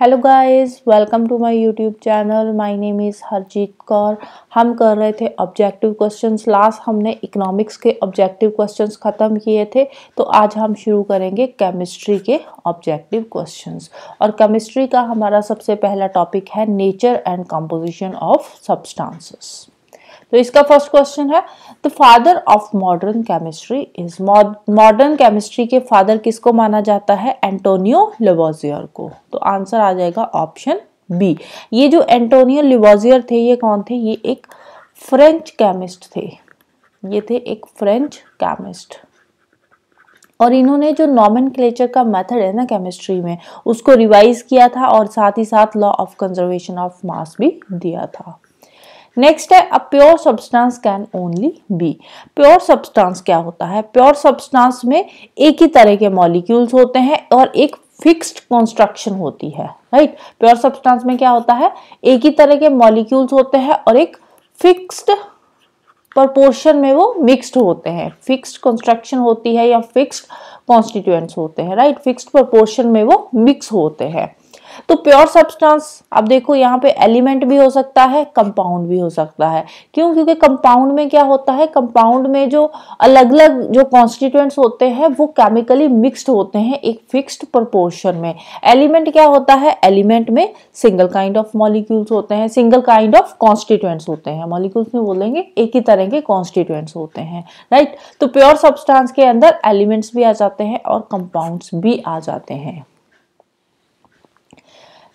Hello guys welcome to my YouTube channel my name is Harjeet Kaur हम कर रहे थे ऑब्जेक्टिव क्वेश्चंस लास्ट हमने इकोनॉमिक्स के ऑब्जेक्टिव क्वेश्चंस ख़त्म किए थे तो आज हम शुरू करेंगे केमिस्ट्री के ऑब्जेक्टिव क्वेश्चंस और केमिस्ट्री का हमारा सबसे पहला टॉपिक है nature and composition of substances तो इसका फर्स्ट क्वेश्चन है the father of modern chemistry is modern chemistry के फादर किसको माना जाता है एंटोनियो लिवाजियर को तो आंसर आ जाएगा ऑप्शन बी ये जो एंटोनियो लिवाजियर थे ये कौन थे ये एक फ्रेंच केमिस्ट थे ये थे एक फ्रेंच केमिस्ट और इन्होंने जो नॉमन क्लेचर का मेथड है ना केमिस्ट्री में उसको रिवाइज किया था और साथ ही साथ law of conservation of mass भी दिया था नेक्स्ट है a pure substance can only be pure substance क्या होता है प्योर सब्सटेंस में एक ही तरह के मॉलिक्यूल्स होते हैं और एक फिक्स्ड कंस्ट्रक्शन होती है राइट प्योर सब्सटेंस में क्या होता है एक ही तरह के मॉलिक्यूल्स होते हैं और एक फिक्स्ड प्रपोर्शन में वो मिक्स्ड होते हैं फिक्स्ड कंस्ट्रक्शन होती है या फिक्स्ड कॉन्स्टिट्यूएंट्स होते हैं राइट फिक्स्ड प्रपोर्शन में वो मिक्स होते हैं तो प्योर सब्सटेंस अब देखो यहाँ पे एलिमेंट भी हो सकता है कंपाउंड भी हो सकता है क्यों क्योंकि कंपाउंड में क्या होता है कंपाउंड में जो अलग अलग जो कॉन्स्टिट्यूएंट्स होते हैं वो केमिकली मिक्स्ड होते हैं एक फिक्स्ड प्रपोर्शन में एलिमेंट क्या होता है एलिमेंट में सिंगल काइंड ऑफ मॉलिक्यूल्स होते हैं सिंगल काइंड ऑफ कॉन्स्टिट्यूएंट्स होते हैं मॉलिक्यूल्स में बोलेंगे एक ही तरह के कॉन्स्टिट्यूएंट्स होते हैं राइट तो प्योर सब्सटेंस के अंदर एलिमेंट्स भी आ जाते हैं और कंपाउंड्स भी आ जाते हैं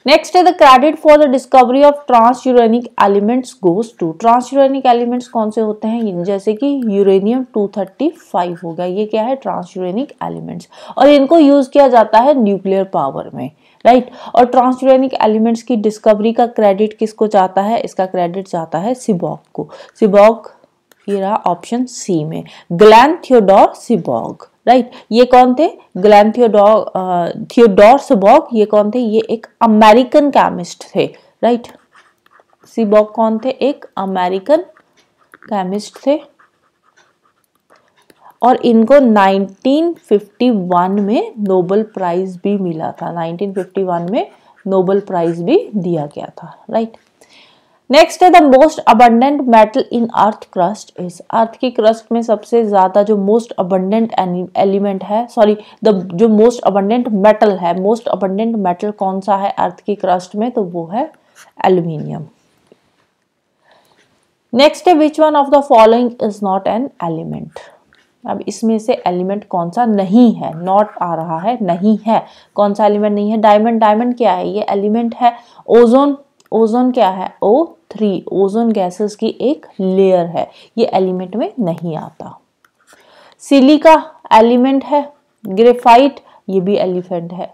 नेक्स्ट है the credit for the discovery of transuranic elements goes to transuranic elements कौन से होते हैं जैसे कि यूरेनियम 235 होगा ये क्या है ट्रांस यूरेनिक एलिमेंट्स और इनको यूज किया जाता है न्यूक्लियर पावर में राइट right? और ट्रांस यूरेनिक एलिमेंट्स की डिस्कवरी का क्रेडिट किसको जाता है इसका क्रेडिट जाता है सिबॉक को सिबॉक ये रहा ऑप्शन सी में ग्लैन थियोडोर सिबॉग राइट ये कौन थे ग्लैन थियोडोर सिबॉक ये कौन थे ये एक अमेरिकन केमिस्ट थे राइट सिबॉक कौन थे एक अमेरिकन केमिस्ट थे और इनको 1951 में नोबल प्राइज भी मिला था 1951 में नोबल प्राइज भी दिया गया था राइट नेक्स्ट है the most abundant metal in earth crust is earth की क्रस्ट में सबसे ज़्यादा जो मोस्ट अबंडेंट एलिमेंट है सॉरी द जो मोस्ट अबंडेंट मेटल है मोस्ट अबंडेंट मेटल कौन सा है अर्थ की क्रस्ट में तो वो है एल्यूमिनियम नेक्स्ट है which one of the following is not an element अब इसमें से एलिमेंट कौन सा नहीं है नॉट आ रहा है नहीं है कौन सा एलिमेंट नहीं है डायमंड डायमंड क्या है ये एलिमेंट है ओजोन ओजोन क्या है ओ थ्री ओजोन गैसेस की एक लेयर है ये एलिमेंट में नहीं आता सिलिका एलिमेंट है ग्रेफाइट ये भी एलिफेंट है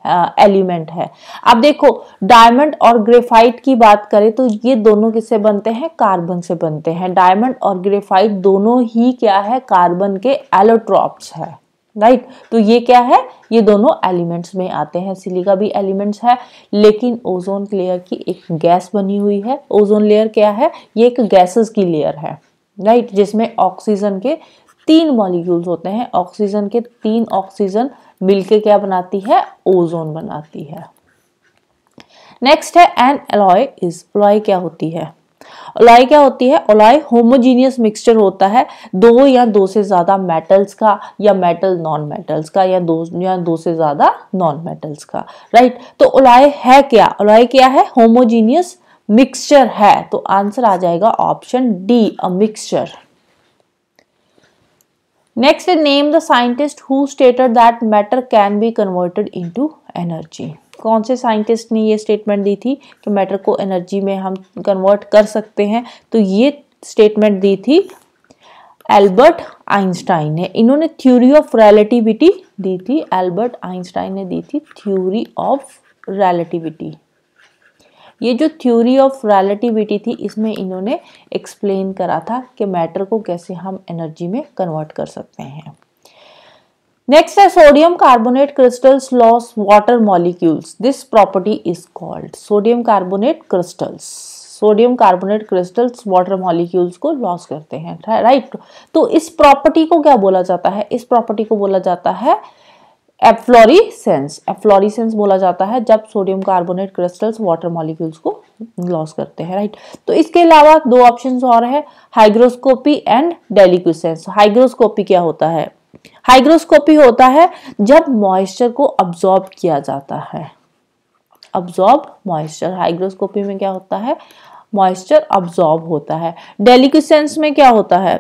एलिमेंट है अब देखो डायमंड और ग्रेफाइट की बात करें तो ये दोनों किससे बनते हैं कार्बन से बनते हैं डायमंड और ग्रेफाइट दोनों ही क्या है कार्बन के एलोट्रॉप्स है राइट right? तो ये क्या है ये दोनों एलिमेंट्स में आते हैं सिलिका भी एलिमेंट्स है लेकिन ओजोन लेयर की एक गैस बनी हुई है ओजोन लेयर क्या है ये एक गैसेस की लेयर है राइट right? जिसमें ऑक्सीजन के तीन मॉलिक्यूल्स होते हैं ऑक्सीजन के तीन ऑक्सीजन मिलके क्या बनाती है ओजोन बनाती है नेक्स्ट है एन एलॉय इज एलॉय क्या होती है ओलाई क्या होती है ओलाई होमोजीनियस मिक्सचर होता है दो या दो से ज़्यादा मेटल्स का या मेटल नॉन मेटल्स का या दो या दो से ज़्यादा नॉन मेटल्स का राइट तो ओलाई है क्या ओलाई क्या है होमोजीनियस मिक्सचर है तो आंसर आ जाएगा option D a mixture next name the scientist who stated that matter can be converted into energy कौन से साइंटिस्ट ने ये स्टेटमेंट दी थी कि मैटर को एनर्जी में हम कन्वर्ट कर सकते हैं तो ये स्टेटमेंट दी थी एल्बर्ट आइंस्टाइन ने इन्होंने थ्योरी ऑफ रिलेटिविटी दी थी एल्बर्ट आइंस्टाइन ने दी थी थ्योरी ऑफ रिलेटिविटी ये जो थ्योरी ऑफ रिलेटिविटी थी इसमें इन्होंने एक्सप्लेन करा था कि मैटर को कैसे हम एनर्जी में कन्वर्ट कर सकते हैं नेक्स्ट है sodium carbonate crystals loss water molecules this property is called sodium carbonate crystals sodium carbonate crystals water molecules को लॉस करते हैं राइट तो इस प्रॉपर्टी को क्या बोला जाता है इस प्रॉपर्टी को बोला जाता है एफ्लोरीसेंस एफ्लोरीसेंस बोला जाता है जब sodium carbonate crystals water molecules को लॉस करते हैं राइट तो इसके अलावा दो ऑप्शन और है हाइग्रोस्कोपी एंड डेलिक्यूसेंस हाइग्रोस्कोपी क्या होता है हाइग्रोस्कोपी होता है जब मॉइस्चर को अब्जॉर्ब किया जाता है अब्जॉर्ब मॉइस्चर हाइग्रोस्कोपी में क्या होता है मॉइस्चर अब्जॉर्ब होता है डेलिक्यूसेंस में क्या होता है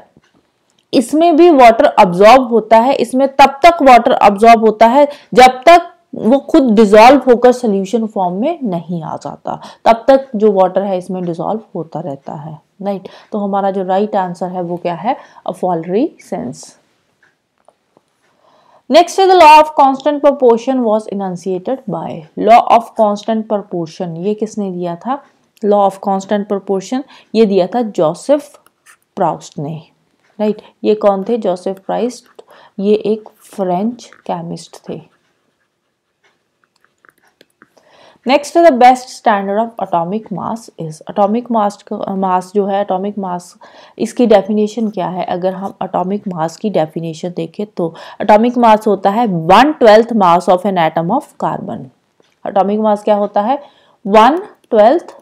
इसमें भी वाटर अब्जॉर्ब होता है इसमें तब तक वाटर अब्जॉर्ब होता है जब तक वो खुद डिजॉल्व होकर सोल्यूशन फॉर्म में नहीं आ जाता तब तक जो वाटर है इसमें डिजॉल्व होता रहता है राइट तो हमारा जो राइट right आंसर है वो क्या है efflorescence next the law of constant proportion was enunciated by law of constant proportion ये किसने दिया था लॉ ऑफ कॉन्स्टेंट प्रपोर्शन ये दिया था जोसेफ प्राउस्ट ने राइट right? ये कौन थे जोसेफ प्राइस्ट ये एक फ्रेंच केमिस्ट थे next the best standard of atomic mass is atomic mass mass जो है अटोमिक मास इसकी डेफिनेशन क्या है अगर हम अटोमिक मास की डेफिनेशन देखें तो अटोमिक मास होता है one twelfth mass of an atom of carbon atomic mass क्या होता है one twelfth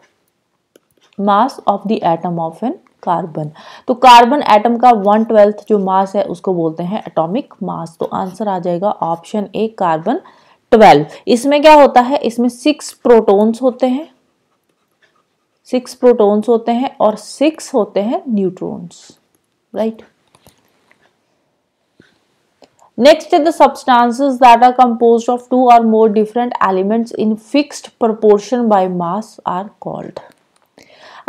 mass of the atom of an carbon तो कार्बन एटम का वन ट्वेल्थ जो मास है उसको बोलते हैं अटोमिक मास तो आंसर आ जाएगा ऑप्शन ए कार्बन ट्वेल्व इसमें क्या होता है इसमें सिक्स प्रोटोन्स होते हैं सिक्स प्रोटोन्स होते हैं और सिक्स होते हैं neutrons right next is the substances that are compose of two और more different elements in fixed proportion by mass are called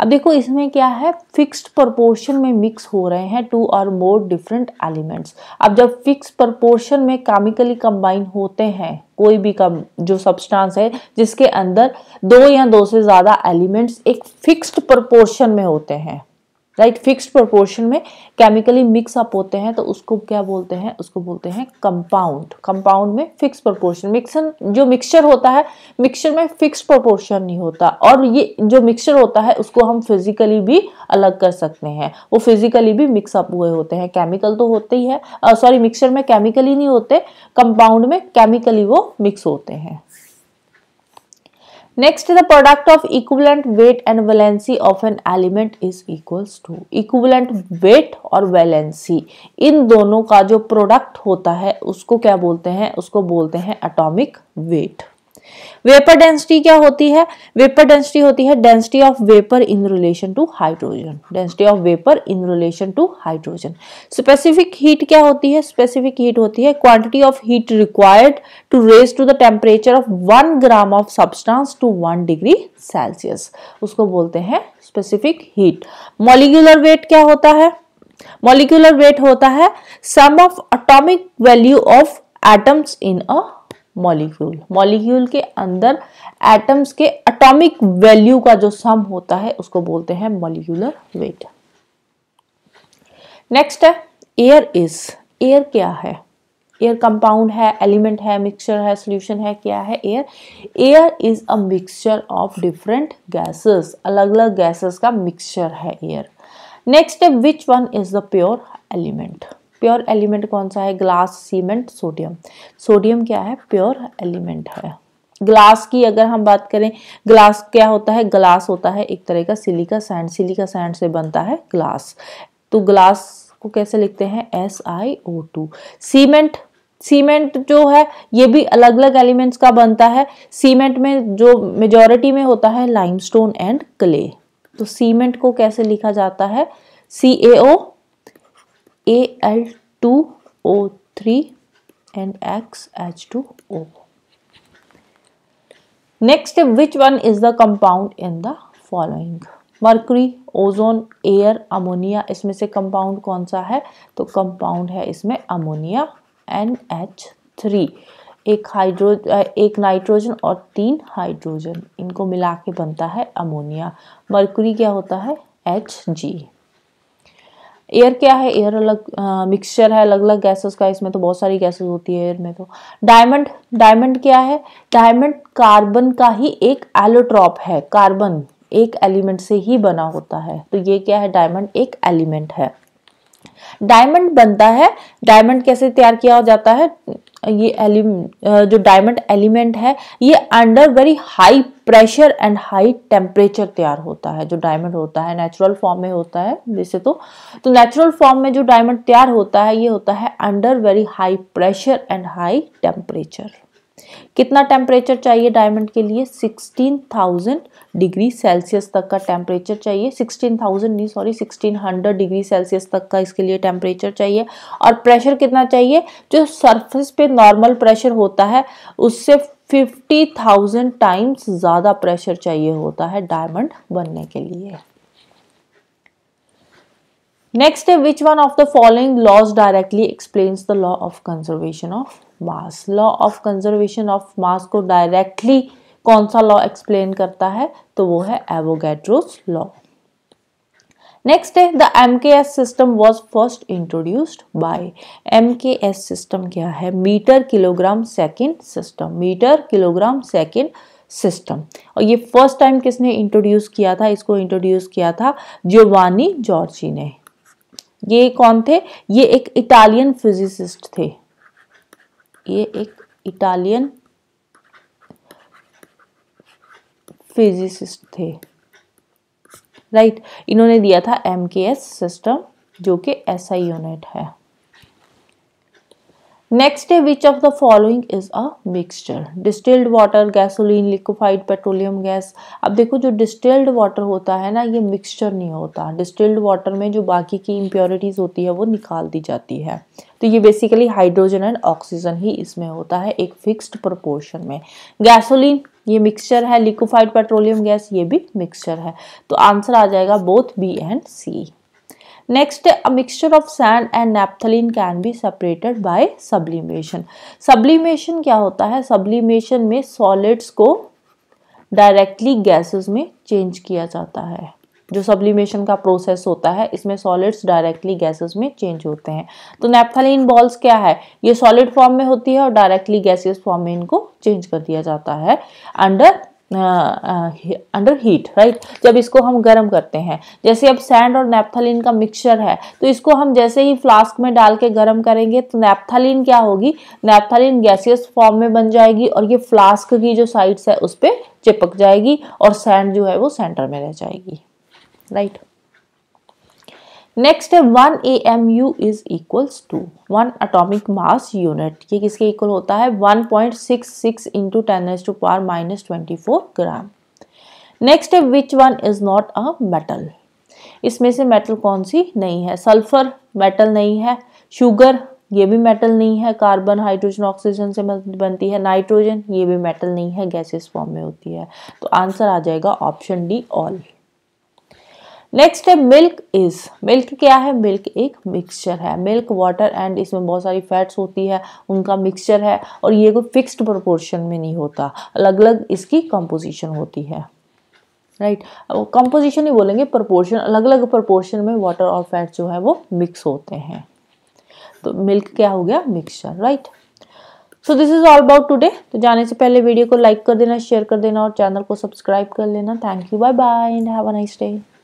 अब देखो इसमें क्या है फिक्स्ड प्रपोर्शन में मिक्स हो रहे हैं टू और मोर डिफरेंट एलिमेंट्स अब जब फिक्स प्रपोर्शन में कामिकली कंबाइन होते हैं कोई भी कम जो सब्सटेंस है जिसके अंदर दो या दो से ज़्यादा एलिमेंट्स एक फिक्स्ड प्रपोर्शन में होते हैं राइट फिक्स्ड प्रोपोर्शन में केमिकली मिक्स अप होते हैं तो उसको क्या बोलते हैं उसको बोलते हैं कंपाउंड कंपाउंड में फिक्स प्रोपोर्शन मिक्सन जो मिक्सचर होता है मिक्सचर में फिक्स प्रोपोर्शन नहीं होता और ये जो मिक्सचर होता है उसको हम फिजिकली भी अलग कर सकते हैं वो फिजिकली भी मिक्सअप हुए होते हैं केमिकल तो होते ही है सॉरी मिक्सचर में केमिकली नहीं होते कंपाउंड में केमिकली वो मिक्स होते हैं Next, the product of equivalent weight and valency of an element is equals to equivalent weight और valency इन दोनों का जो product होता है उसको क्या बोलते हैं उसको बोलते हैं atomic weight. वेपर डेंसिटी क्या होती है वेपर डेंसिटी होती है density of vapour in relation to hydrogen density of vapour in relation to hydrogen specific heat क्या होती है स्पेसिफिक हीट होती है quantity of heat required to raise to the temperature of one gram of substance to one degree Celsius उसको बोलते हैं specific heat molecular weight क्या होता है मॉलिकुलर वेट होता है sum of atomic value of atoms in a molecule molecule के अंदर एटम्स के एटॉमिक वैल्यू का जो सम होता है उसको बोलते हैं मॉलिक्यूलर वेट नेक्स्ट है एयर इज एयर क्या है एयर कंपाउंड है एलिमेंट है मिक्सचर है सोल्यूशन है क्या है air air is a mixture of different gases अलग अलग गैसेस का मिक्सचर है एयर नेक्स्ट है which one is the pure element pure element कौन सा है ग्लास सीमेंट सोडियम सोडियम क्या है प्योर एलिमेंट है ग्लास की अगर हम बात करें ग्लास क्या होता है ग्लास होता है एक तरह का सिलिका सैंड सिलिका सैंड से बनता है ग्लास तो ग्लास को कैसे लिखते हैं S I O two cement cement जो है ये भी अलग अलग एलिमेंट्स का बनता है सीमेंट में जो मेजोरिटी में होता है लाइमस्टोन एंड क्ले तो सीमेंट को कैसे लिखा जाता है C A O A L two O three X H two O next which one is the compound in the following mercury ozone air ammonia इसमें से कंपाउंड कौन सा है तो कंपाउंड है इसमें अमोनिया एन एच थ्री एक hydro एक नाइट्रोजन और तीन हाइड्रोजन इनको मिला के बनता है अमोनिया मर्करी क्या होता है एच जी एयर क्या है एयर अलग मिक्सचर है अलग अलग गैसेस का इसमें तो बहुत सारी गैसेस होती है एयर में तो डायमंड डायमंड क्या है डायमंड कार्बन का ही एक एलोट्रॉप है कार्बन एक एलिमेंट से ही बना होता है तो ये क्या है डायमंड एक एलिमेंट है डायमंड बनता है डायमंड कैसे तैयार किया जाता है ये एलिम जो डायमंड एलिमेंट है ये under very high pressure and high temperature तैयार होता है जो डायमंड होता है नेचुरल फॉर्म में होता है जैसे तो तो नेचुरल फॉर्म में जो डायमंड तैयार होता है ये होता है under very high pressure and high temperature कितना टेम्परेचर चाहिए डायमंड के लिए 16,000 डिग्री सेल्सियस तक का टेम्परेचर चाहिए 16,000 नहीं सॉरी 1600 डिग्री सेल्सियस तक का इसके लिए टेम्परेचर चाहिए और प्रेशर कितना चाहिए जो सरफेस पे नॉर्मल प्रेशर होता है उससे 50,000 टाइम्स ज़्यादा प्रेशर चाहिए होता है डायमंड बनने के लिए है which one of the following laws directly explain the law of conservation of mass law of conservation of mass को डायरेक्टली कौन सा लॉ एक्सप्लेन करता है तो वो है एवोगेट्रोस लॉ नेक्स्ट है the M K S system was first introduced by M K S system क्या है metre kilogram second system metre kilogram second system और ये फर्स्ट टाइम किसने इंट्रोड्यूस किया था इसको इंट्रोड्यूस किया था जोवानी जॉर्जी ने ये कौन थे ये एक इटालियन फिजिसिस्ट थे ये एक इटालियन फिजिसिस्ट थे राइट right. इन्होंने दिया था एम के एस सिस्टम जो कि ऐसा यूनिट है नेक्स्ट है which of the following is a mixture distilled water gasoline liquefied petroleum gas अब देखो जो डिस्टिल्ड वाटर होता है ना ये मिक्सचर नहीं होता डिस्टिल्ड वाटर में जो बाकी की इम्प्योरिटीज होती है वो निकाल दी जाती है तो ये बेसिकली हाइड्रोजन एंड ऑक्सीजन ही इसमें होता है एक फिक्स्ड प्रपोर्शन में गैसोलीन ये मिक्सचर है लिक्विफाइड पेट्रोलियम गैस ये भी मिक्सचर है तो आंसर आ जाएगा both B and C next a mixture of sand and naphthalene can be separated by sublimation Sublimation क्या होता है सब्लिमेशन में सॉलिड्स को डायरेक्टली गैसेस में चेंज किया जाता है जो सब्लिमेशन का प्रोसेस होता है इसमें सॉलिड्स डायरेक्टली गैसेस में चेंज होते हैं तो नेपथलिन बॉल्स क्या है ये सॉलिड फॉर्म में होती है और डायरेक्टली गैसेस फॉर्म में इनको चेंज कर दिया जाता है अंडर अंडर हीट राइट जब इसको हम गर्म करते हैं जैसे अब सैंड और नेपथलिन का मिक्सचर है तो इसको हम जैसे ही फ्लास्क में डाल के गर्म करेंगे तो नेपथलिन क्या होगी नेपथलिन गैसियस फॉर्म में बन जाएगी और ये फ्लास्क की जो साइड्स है उस पर चिपक जाएगी और सैंड जो है वो सेंटर में रह जाएगी राइट नेक्स्ट है one A M U is equals to one atomic mass unit ये किसके इक्वल होता है one point six six into ten s to power minus twenty four gram next है which one is not a metal इसमें से metal कौन सी नहीं है सल्फर मेटल नहीं है शुगर ये भी मेटल नहीं है कार्बन हाइड्रोजन ऑक्सीजन से बनती है नाइट्रोजन ये भी मेटल नहीं है गैसेस फॉर्म में होती है तो आंसर आ जाएगा ऑप्शन डी ऑल नेक्स्ट है मिल्क इज मिल्क क्या है मिल्क एक मिक्सचर है मिल्क वाटर एंड इसमें बहुत सारी फैट्स होती है उनका मिक्सचर है और ये कोई फिक्स्ड प्रोपोर्शन में नहीं होता अलग अलग इसकी कंपोजिशन होती है राइट right. कंपोजिशन ही बोलेंगे प्रपोर्शन अलग अलग प्रपोर्शन में वाटर और फैट जो है वो मिक्स होते हैं तो मिल्क क्या हो गया mixture right so this is all about today तो जाने से पहले वीडियो को लाइक कर देना शेयर कर देना और चैनल को सब्सक्राइब कर लेना thank you bye bye and have a nice day